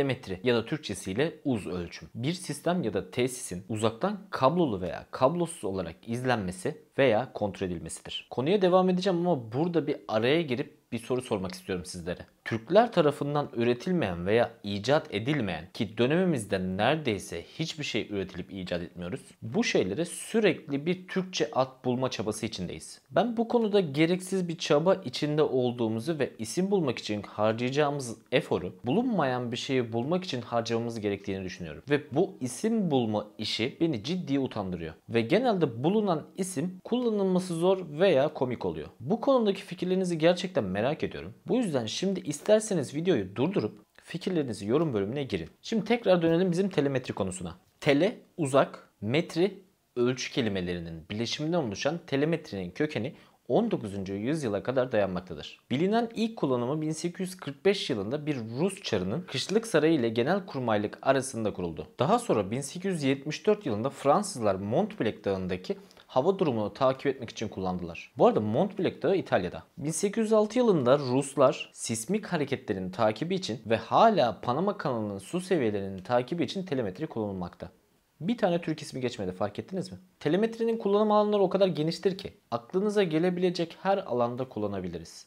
telemetri ya da Türkçesiyle uz ölçüm. Bir sistem ya da tesisin uzaktan kablolu veya kablosuz olarak izlenmesi veya kontrol edilmesidir. Konuya devam edeceğim ama burada bir araya girip bir soru sormak istiyorum sizlere. Türkler tarafından üretilmeyen veya icat edilmeyen ki dönemimizde neredeyse hiçbir şey üretilip icat etmiyoruz. Bu şeylere sürekli bir Türkçe at bulma çabası içindeyiz. Ben bu konuda gereksiz bir çaba içinde olduğumuzu ve isim bulmak için harcayacağımız eforu bulunmayan bir şeyi bulmak için harcamamız gerektiğini düşünüyorum. Ve bu isim bulma işi beni ciddi utandırıyor. Ve genelde bulunan isim kullanılması zor veya komik oluyor. Bu konudaki fikirlerinizi gerçekten merak ediyorum. Bu yüzden şimdi İsterseniz videoyu durdurup fikirlerinizi yorum bölümüne girin. Şimdi tekrar dönelim bizim telemetri konusuna. Tele uzak, metri ölçü kelimelerinin bileşiminden oluşan telemetrinin kökeni 19. yüzyıla kadar dayanmaktadır. Bilinen ilk kullanımı 1845 yılında bir Rus çarının kışlık sarayı ile genel kurmaylık arasında kuruldu. Daha sonra 1874 yılında Fransızlar Montblanc Dağı'ndaki hava durumunu takip etmek için kullandılar. Bu arada Mont Blanc Dağı İtalya'da. 1806 yılında Ruslar sismik hareketlerin takibi için ve hala Panama kanalının su seviyelerinin takibi için telemetri kullanılmakta. Bir tane Türk ismi geçmedi fark ettiniz mi? Telemetrinin kullanım alanları o kadar geniştir ki aklınıza gelebilecek her alanda kullanabiliriz.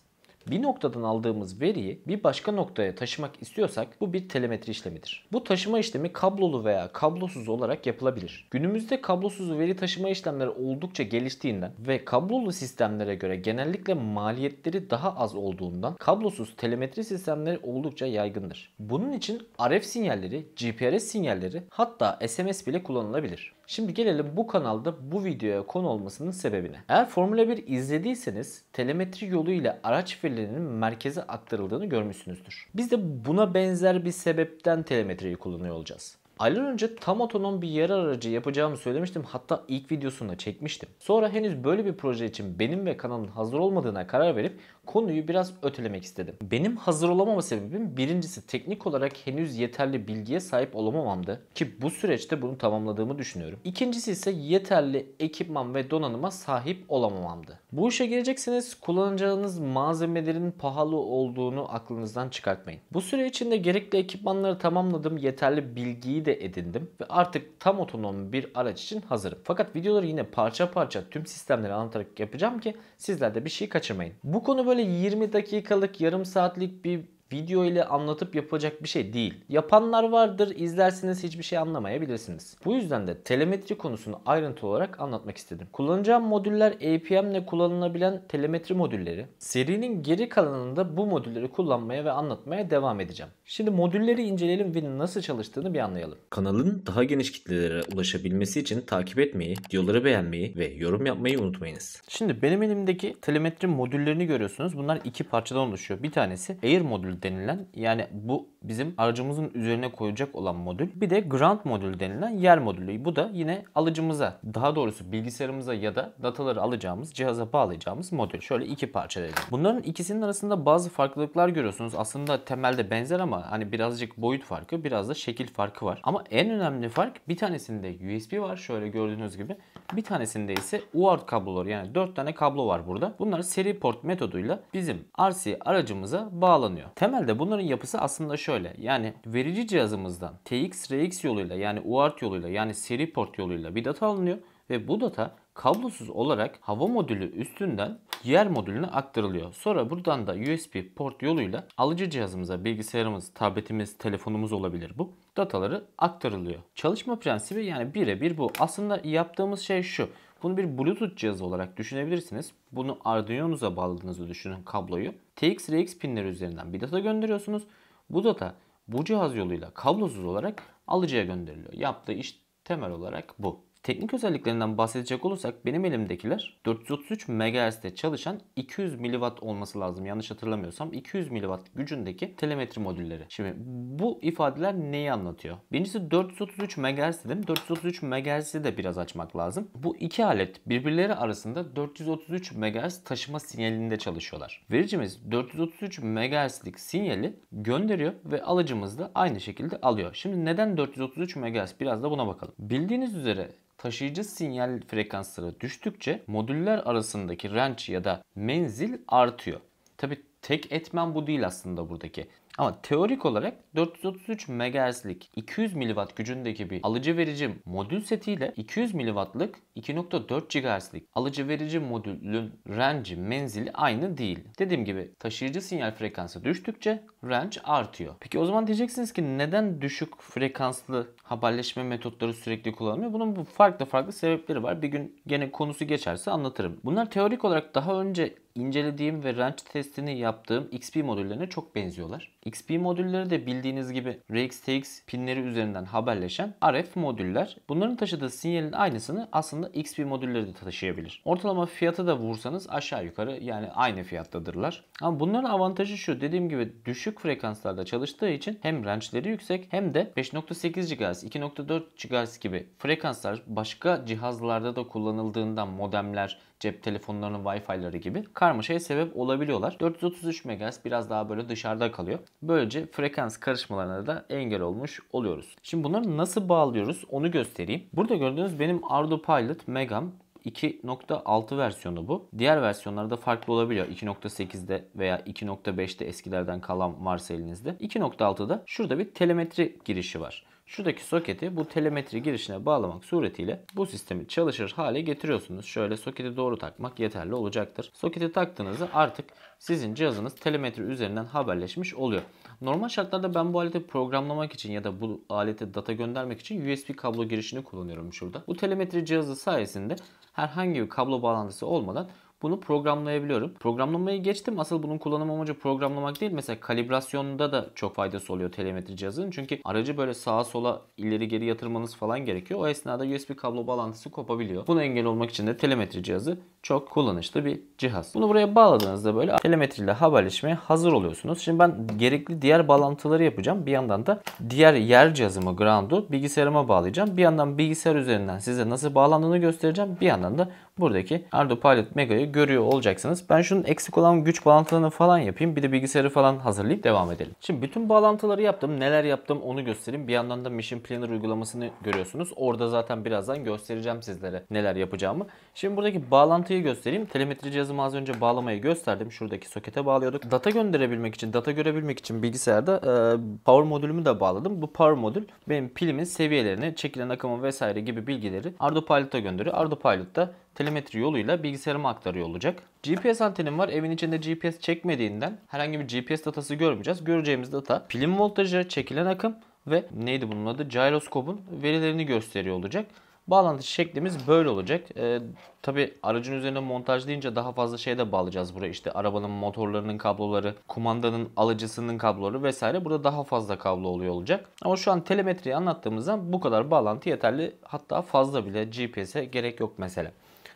Bir noktadan aldığımız veriyi bir başka noktaya taşımak istiyorsak bu bir telemetri işlemidir. Bu taşıma işlemi kablolu veya kablosuz olarak yapılabilir. Günümüzde kablosuz veri taşıma işlemleri oldukça geliştiğinden ve kablolu sistemlere göre genellikle maliyetleri daha az olduğundan kablosuz telemetri sistemleri oldukça yaygındır. Bunun için RF sinyalleri, GPRS sinyalleri hatta SMS bile kullanılabilir. Şimdi gelelim bu kanalda bu videoya konu olmasının sebebine. Eğer Formula 1 izlediyseniz telemetri yoluyla araç verilerinin merkeze aktarıldığını görmüşsünüzdür. Biz de buna benzer bir sebepten telemetriyi kullanıyor olacağız. Aylar önce tam otonom bir yer aracı yapacağımı söylemiştim. Hatta ilk videosunu da çekmiştim. Sonra henüz böyle bir proje için benim ve kanalın hazır olmadığına karar verip konuyu biraz ötelemek istedim. Benim hazır olamama sebebim birincisi teknik olarak henüz yeterli bilgiye sahip olamamamdı. Ki bu süreçte bunu tamamladığımı düşünüyorum. İkincisi ise yeterli ekipman ve donanıma sahip olamamamdı. Bu işe gelecekseniz kullanacağınız malzemelerin pahalı olduğunu aklınızdan çıkartmayın. Bu süre içinde gerekli ekipmanları tamamladım. Yeterli bilgiyi de edindim ve artık tam otonom bir araç için hazırım. Fakat videoları yine parça parça tüm sistemleri anlatarak yapacağım ki sizler de bir şey kaçırmayın. Bu konu böyle 20 dakikalık yarım saatlik bir video ile anlatıp yapacak bir şey değil. Yapanlar vardır, izlersiniz hiçbir şey anlamayabilirsiniz. Bu yüzden de telemetri konusunu ayrıntılı olarak anlatmak istedim. Kullanacağım modüller APM ile kullanılabilen telemetri modülleri. Serinin geri kalanında bu modülleri kullanmaya ve anlatmaya devam edeceğim. Şimdi modülleri inceleyelim ve nasıl çalıştığını bir anlayalım. Kanalın daha geniş kitlelere ulaşabilmesi için takip etmeyi, videoları beğenmeyi ve yorum yapmayı unutmayınız. Şimdi benim elimdeki telemetri modüllerini görüyorsunuz. Bunlar iki parçadan oluşuyor. Bir tanesi Air modülü denilen yani bu bizim aracımızın üzerine koyacak olan modül. Bir de ground modül denilen yer modülü. Bu da yine alıcımıza daha doğrusu bilgisayarımıza ya da dataları alacağımız cihaza bağlayacağımız modül. Şöyle iki parça dedim. Bunların ikisinin arasında bazı farklılıklar görüyorsunuz. Aslında temelde benzer ama hani birazcık boyut farkı biraz da şekil farkı var. Ama en önemli fark bir tanesinde USB var şöyle gördüğünüz gibi. Bir tanesinde ise UART kabloları yani 4 tane kablo var burada. Bunlar seri port metoduyla bizim RC aracımıza bağlanıyor. Temelde bunların yapısı aslında şöyle. Yani verici cihazımızdan TX-RX yoluyla yani UART yoluyla yani seri port yoluyla bir data alınıyor ve bu data kablosuz olarak hava modülü üstünden yer modülüne aktarılıyor. Sonra buradan da USB port yoluyla alıcı cihazımıza bilgisayarımız, tabletimiz, telefonumuz olabilir bu. Dataları aktarılıyor. Çalışma prensibi yani birebir bu. Aslında yaptığımız şey şu. Bunu bir Bluetooth cihazı olarak düşünebilirsiniz. Bunu Arduino'nuza bağladığınızı düşünün kabloyu. TX-RX pinleri üzerinden bir data gönderiyorsunuz. Bu data bu cihaz yoluyla kablosuz olarak alıcıya gönderiliyor. Yaptığı iş temel olarak bu. Teknik özelliklerinden bahsedecek olursak benim elimdekiler 433 MHz'de çalışan 200 mW olması lazım yanlış hatırlamıyorsam 200 mW gücündeki telemetri modülleri. Şimdi bu ifadeler neyi anlatıyor? Birincisi 433 MHz dedim. 433 MHz'i de biraz açmak lazım. Bu iki alet birbirleri arasında 433 MHz taşıma sinyalinde çalışıyorlar. Vericimiz 433 MHz'lik sinyali gönderiyor ve alıcımız da aynı şekilde alıyor. Şimdi neden 433 MHz? Biraz da buna bakalım. Bildiğiniz üzere taşıyıcı sinyal frekansları düştükçe modüller arasındaki range ya da menzil artıyor. Tabi tek etmen bu değil aslında buradaki. Ama teorik olarak 433 MHz'lik 200 mW gücündeki bir alıcı verici modül setiyle 200 mW'lık 2.4 GHz'lik alıcı verici modülün range menzili aynı değil. Dediğim gibi taşıyıcı sinyal frekansı düştükçe range artıyor. Peki o zaman diyeceksiniz ki neden düşük frekanslı haberleşme metotları sürekli kullanılıyor? Bunun bu farklı farklı sebepleri var. Bir gün gene konusu geçerse anlatırım. Bunlar teorik olarak daha önce incelediğim ve range testini yaptığım XP modüllerine çok benziyorlar. XP modülleri de bildiğiniz gibi RxTX pinleri üzerinden haberleşen RF modüller. Bunların taşıdığı sinyalin aynısını aslında XP modülleri de taşıyabilir. Ortalama fiyatı da vursanız aşağı yukarı yani aynı fiyattadırlar. Ama bunların avantajı şu dediğim gibi düşük frekanslarda çalıştığı için hem range'leri yüksek hem de 5.8 GHz, 2.4 GHz gibi frekanslar başka cihazlarda da kullanıldığından modemler, cep telefonlarının Wi-Fi'ları gibi karmaşaya sebep olabiliyorlar. 433 MHz biraz daha böyle dışarıda kalıyor. Böylece frekans karışmalarına da engel olmuş oluyoruz. Şimdi bunları nasıl bağlıyoruz onu göstereyim. Burada gördüğünüz benim Arduino Pilot Megam 2.6 versiyonu bu. Diğer versiyonları da farklı olabiliyor. 2.8'de veya 2.5'te eskilerden kalan varsa elinizde. 2.6'da şurada bir telemetri girişi var. Şuradaki soketi bu telemetri girişine bağlamak suretiyle bu sistemi çalışır hale getiriyorsunuz. Şöyle soketi doğru takmak yeterli olacaktır. Soketi taktığınızda artık sizin cihazınız telemetri üzerinden haberleşmiş oluyor. Normal şartlarda ben bu aleti programlamak için ya da bu alete data göndermek için USB kablo girişini kullanıyorum şurada. Bu telemetri cihazı sayesinde herhangi bir kablo bağlantısı olmadan bunu programlayabiliyorum. Programlamayı geçtim. Asıl bunun kullanım amacı programlamak değil. Mesela kalibrasyonda da çok faydası oluyor telemetri cihazının. Çünkü aracı böyle sağa sola ileri geri yatırmanız falan gerekiyor. O esnada USB kablo bağlantısı kopabiliyor. Buna engel olmak için de telemetri cihazı çok kullanışlı bir cihaz. Bunu buraya bağladığınızda böyle telemetriyle haberleşmeye hazır oluyorsunuz. Şimdi ben gerekli diğer bağlantıları yapacağım. Bir yandan da diğer yer cihazımı Ground'u bilgisayarıma bağlayacağım. Bir yandan bilgisayar üzerinden size nasıl bağlandığını göstereceğim. Bir yandan da buradaki Arduino Pilot Mega'yı görüyor olacaksınız. Ben şunun eksik olan güç bağlantılarını falan yapayım. Bir de bilgisayarı falan hazırlayıp devam edelim. Şimdi bütün bağlantıları yaptım. Neler yaptım onu göstereyim. Bir yandan da Mission Planner uygulamasını görüyorsunuz. Orada zaten birazdan göstereceğim sizlere neler yapacağımı. Şimdi buradaki bağlantı bağlantıyı göstereyim. Telemetri cihazımı az önce bağlamayı gösterdim. Şuradaki sokete bağlıyorduk. Data gönderebilmek için, data görebilmek için bilgisayarda e, power modülümü de bağladım. Bu power modül benim pilimin seviyelerini, çekilen akımı vesaire gibi bilgileri Ardo Pilot'a gönderiyor. Ardo Pilot da telemetri yoluyla bilgisayarıma aktarıyor olacak. GPS antenim var. Evin içinde GPS çekmediğinden herhangi bir GPS datası görmeyeceğiz. Göreceğimiz data pilin voltajı, çekilen akım ve neydi bunun adı? Gyroskopun verilerini gösteriyor olacak. Bağlantı şeklimiz böyle olacak. Ee, Tabi aracın üzerine montaj deyince daha fazla şey de bağlayacağız buraya. İşte arabanın motorlarının kabloları, kumandanın alıcısının kabloları vesaire. Burada daha fazla kablo oluyor olacak. Ama şu an telemetriyi anlattığımızdan bu kadar bağlantı yeterli. Hatta fazla bile GPS'e gerek yok mesela.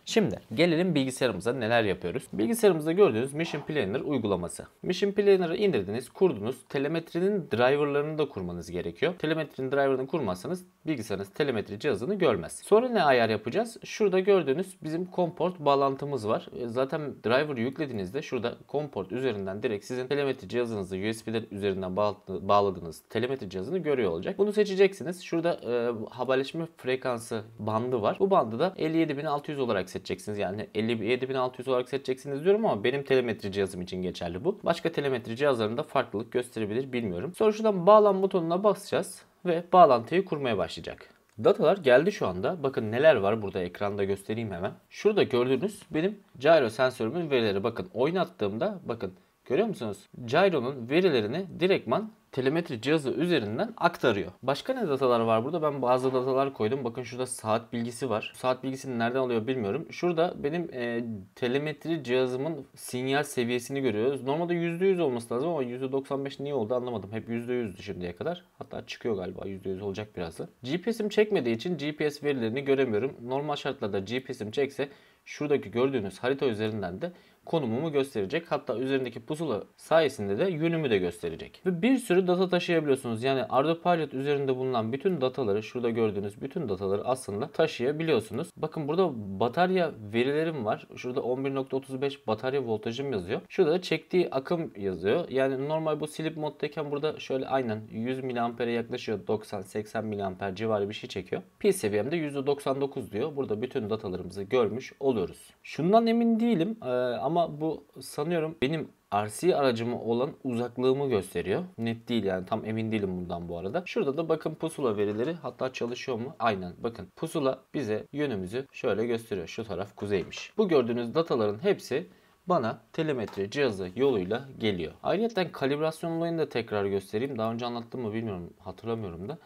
Şimdi gelelim bilgisayarımıza neler yapıyoruz. Bilgisayarımızda gördüğünüz Mission Planner uygulaması. Mission Planner'ı indirdiniz, kurdunuz. Telemetrinin driverlarını da kurmanız gerekiyor. Telemetrinin driverını kurmazsanız bilgisayarınız telemetri cihazını görmez. Sonra ne ayar yapacağız? Şurada gördüğünüz bizim comport bağlantımız var. E, zaten driver yüklediğinizde şurada comport üzerinden direkt sizin telemetri cihazınızı USB'den üzerinden bağladığınız telemetri cihazını görüyor olacak. Bunu seçeceksiniz. Şurada e, haberleşme frekansı bandı var. Bu bandı da 57600 olarak seçeceksiniz hissedeceksiniz. Yani 57600 olarak hissedeceksiniz diyorum ama benim telemetri cihazım için geçerli bu. Başka telemetri cihazlarında farklılık gösterebilir bilmiyorum. Sonra şuradan bağlan butonuna basacağız ve bağlantıyı kurmaya başlayacak. Datalar geldi şu anda. Bakın neler var burada ekranda göstereyim hemen. Şurada gördüğünüz benim gyro sensörümün verileri. Bakın oynattığımda bakın Görüyor musunuz? Gyro'nun verilerini direktman telemetri cihazı üzerinden aktarıyor. Başka ne datalar var burada? Ben bazı datalar koydum. Bakın şurada saat bilgisi var. Saat bilgisini nereden alıyor bilmiyorum. Şurada benim e, telemetri cihazımın sinyal seviyesini görüyoruz. Normalde %100 olması lazım ama %95 niye oldu anlamadım. Hep %100'dü şimdiye kadar. Hatta çıkıyor galiba %100 olacak birazdan. GPS'im çekmediği için GPS verilerini göremiyorum. Normal şartlarda GPS'im çekse şuradaki gördüğünüz harita üzerinden de konumumu gösterecek. Hatta üzerindeki pusula sayesinde de yönümü de gösterecek. Ve bir sürü data taşıyabiliyorsunuz. Yani Ardo Pilot üzerinde bulunan bütün dataları, şurada gördüğünüz bütün dataları aslında taşıyabiliyorsunuz. Bakın burada batarya verilerim var. Şurada 11.35 batarya voltajım yazıyor. Şurada da çektiği akım yazıyor. Yani normal bu sleep moddayken burada şöyle aynen 100 mAh'e yaklaşıyor. 90-80 mAh civarı bir şey çekiyor. Pil seviyemde %99 diyor. Burada bütün datalarımızı görmüş oluyoruz. Şundan emin değilim ama ama bu sanıyorum benim RC aracımı olan uzaklığımı gösteriyor. Net değil yani tam emin değilim bundan bu arada. Şurada da bakın pusula verileri hatta çalışıyor mu? Aynen bakın pusula bize yönümüzü şöyle gösteriyor. Şu taraf kuzeymiş. Bu gördüğünüz dataların hepsi bana telemetri cihazı yoluyla geliyor. Ayrıca kalibrasyon olayını da tekrar göstereyim. Daha önce anlattım mı bilmiyorum hatırlamıyorum da.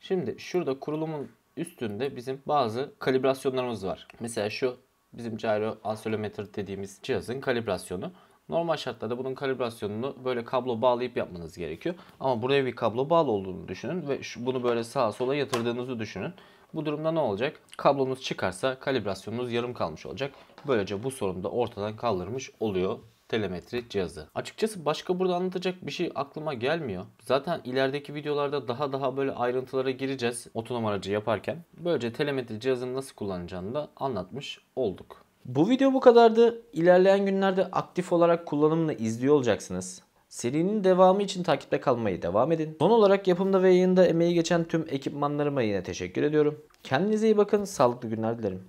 Şimdi şurada kurulumun üstünde bizim bazı kalibrasyonlarımız var. Mesela şu bizim gyro accelerometer dediğimiz cihazın kalibrasyonu. Normal şartlarda bunun kalibrasyonunu böyle kablo bağlayıp yapmanız gerekiyor. Ama buraya bir kablo bağlı olduğunu düşünün ve bunu böyle sağa sola yatırdığınızı düşünün. Bu durumda ne olacak? Kablonuz çıkarsa kalibrasyonunuz yarım kalmış olacak. Böylece bu sorun da ortadan kaldırmış oluyor telemetri cihazı. Açıkçası başka burada anlatacak bir şey aklıma gelmiyor. Zaten ilerideki videolarda daha daha böyle ayrıntılara gireceğiz otonom aracı yaparken. Böylece telemetri cihazını nasıl kullanacağını da anlatmış olduk. Bu video bu kadardı. İlerleyen günlerde aktif olarak kullanımını izliyor olacaksınız. Serinin devamı için takipte kalmayı devam edin. Son olarak yapımda ve yayında emeği geçen tüm ekipmanlarıma yine teşekkür ediyorum. Kendinize iyi bakın, sağlıklı günler dilerim.